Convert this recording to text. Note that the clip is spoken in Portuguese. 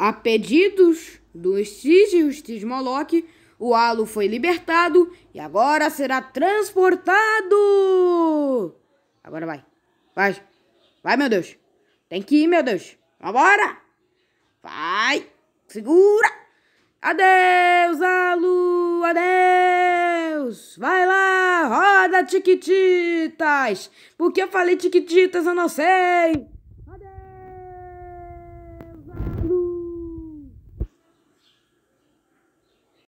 A pedidos dos sírios de o Alu foi libertado e agora será transportado. Agora vai. Vai. Vai, meu Deus. Tem que ir, meu Deus. Vambora. Vai. Segura. Adeus, Alu. Adeus. Vai lá. Roda, Tiquititas. que eu falei Tiquititas, eu não sei.